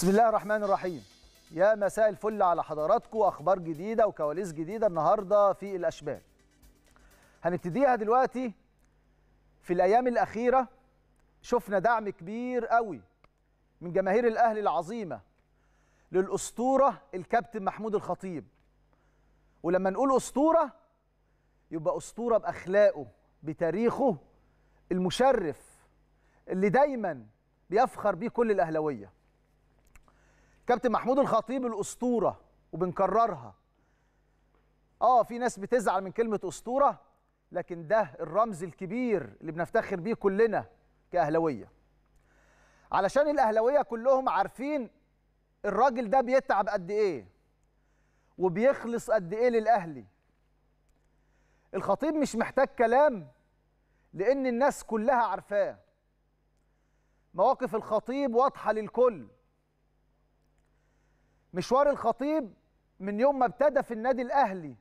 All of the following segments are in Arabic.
بسم الله الرحمن الرحيم يا مساء الفل على حضراتكم اخبار جديده وكواليس جديده النهارده في الاشبال هنبتديها دلوقتي في الايام الاخيره شفنا دعم كبير قوي من جماهير الاهلي العظيمه للاسطوره الكابتن محمود الخطيب ولما نقول اسطوره يبقى اسطوره باخلاقه بتاريخه المشرف اللي دايما بيفخر بيه كل الاهلاويه كابتن محمود الخطيب الاسطوره وبنكررها اه في ناس بتزعل من كلمه اسطوره لكن ده الرمز الكبير اللي بنفتخر بيه كلنا كاهلاويه علشان الاهلاويه كلهم عارفين الراجل ده بيتعب قد ايه وبيخلص قد ايه للاهلي الخطيب مش محتاج كلام لان الناس كلها عارفاه مواقف الخطيب واضحه للكل مشوار الخطيب من يوم ما ابتدى في النادي الاهلي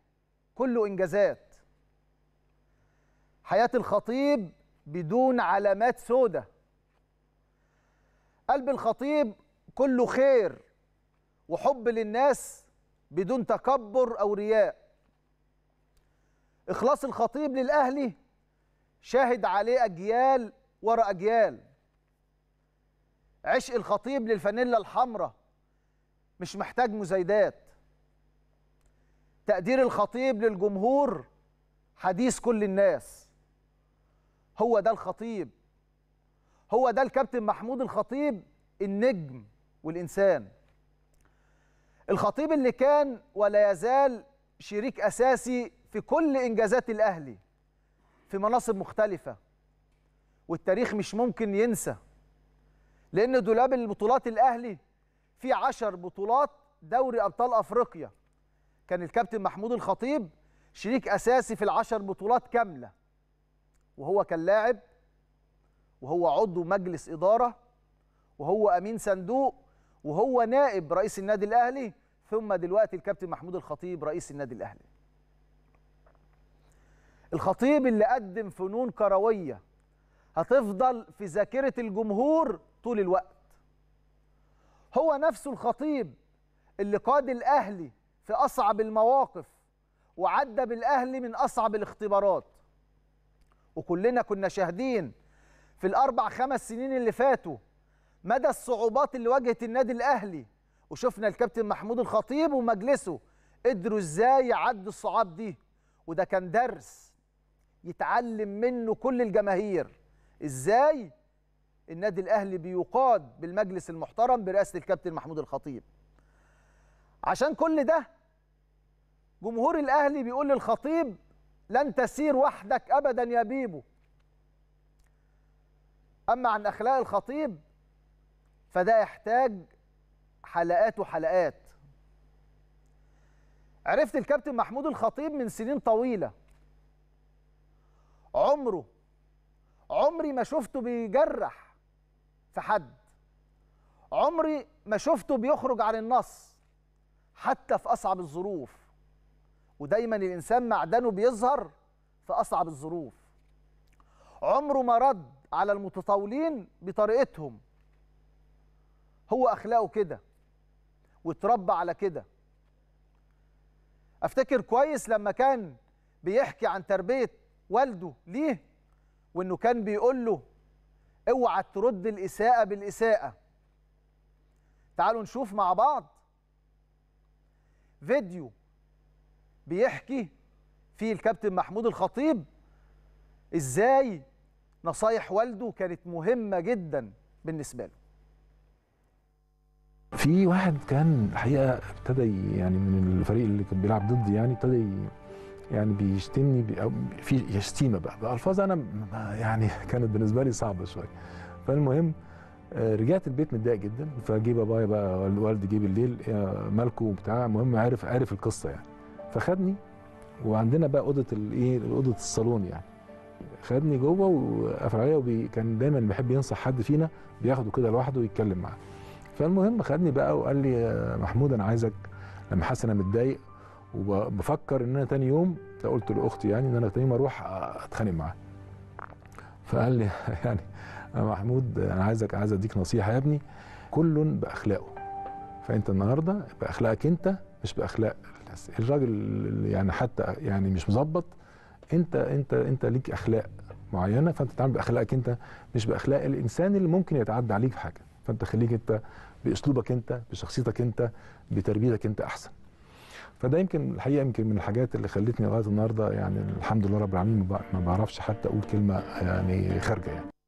كله انجازات حياه الخطيب بدون علامات سودة قلب الخطيب كله خير وحب للناس بدون تكبر او رياء اخلاص الخطيب للاهلي شاهد عليه اجيال ورا اجيال عشق الخطيب للفانيلا الحمراء مش محتاج مزايدات تقدير الخطيب للجمهور حديث كل الناس هو ده الخطيب هو ده الكابتن محمود الخطيب النجم والإنسان الخطيب اللي كان ولا يزال شريك أساسي في كل إنجازات الأهلي في مناصب مختلفة والتاريخ مش ممكن ينسى لأن دولاب البطولات الأهلي في 10 بطولات دوري ابطال افريقيا كان الكابتن محمود الخطيب شريك اساسي في العشر بطولات كامله وهو كان لاعب وهو عضو مجلس اداره وهو امين صندوق وهو نائب رئيس النادي الاهلي ثم دلوقتي الكابتن محمود الخطيب رئيس النادي الاهلي الخطيب اللي قدم فنون كرويه هتفضل في ذاكره الجمهور طول الوقت هو نفسه الخطيب اللي قاد الاهلي في اصعب المواقف وعدى بالاهلي من اصعب الاختبارات وكلنا كنا شاهدين في الاربع خمس سنين اللي فاتوا مدى الصعوبات اللي واجهت النادي الاهلي وشفنا الكابتن محمود الخطيب ومجلسه قدروا ازاي يعدوا الصعاب دي وده كان درس يتعلم منه كل الجماهير ازاي النادي الاهلي بيقاد بالمجلس المحترم برئاسه الكابتن محمود الخطيب عشان كل ده جمهور الاهلي بيقول للخطيب لن تسير وحدك ابدا يا بيبو اما عن اخلاق الخطيب فده يحتاج حلقات وحلقات عرفت الكابتن محمود الخطيب من سنين طويله عمره عمري ما شفته بيجرح في حد عمري ما شفته بيخرج عن النص حتى في أصعب الظروف ودايما الإنسان معدنه بيظهر في أصعب الظروف عمره ما رد على المتطاولين بطريقتهم هو أخلاقه كده واتربى على كده أفتكر كويس لما كان بيحكي عن تربية والده ليه وإنه كان بيقول له اوعى ترد الاساءه بالاساءه تعالوا نشوف مع بعض فيديو بيحكي فيه الكابتن محمود الخطيب ازاي نصايح والده كانت مهمه جدا بالنسبه له في واحد كان الحقيقه ابتدى يعني من الفريق اللي كان بيلعب ضدي يعني ابتدى يعني بيشتمني في شتيمه بقى بألفاظ انا يعني كانت بالنسبه لي صعبه شويه فالمهم آه، رجعت البيت متضايق جدا فجه بابايا بقى الوالد جه بالليل مالكو وبتاع المهم عارف عارف القصه يعني فخدني وعندنا بقى اوضه الايه اوضه الصالون يعني خدني جوه وقفل عليا وكان دايما بيحب ينصح حد فينا بياخده كده لوحده ويتكلم معاه فالمهم خدني بقى وقال لي محمود انا عايزك لما حاسس انا متضايق وبفكر ان انا تاني يوم قلت لاختي يعني ان انا تاني يوم اروح اتخانق معاه فقال لي يعني يا محمود انا عايزك عايز اديك نصيحه يا ابني كل باخلاقه فانت النهارده باخلاقك انت مش باخلاق الناس الراجل يعني حتى يعني مش مظبط انت انت انت ليك اخلاق معينه فانت تتعامل باخلاقك انت مش باخلاق الانسان اللي ممكن يتعدى عليك في حاجه فانت خليك انت باسلوبك انت بشخصيتك انت بتربيتك انت احسن فده يمكن الحقيقه يمكن من الحاجات اللي خلتني لغايه النهارده يعني الحمد لله رب العالمين ما بعرفش حتى اقول كلمه يعني خارجه يعني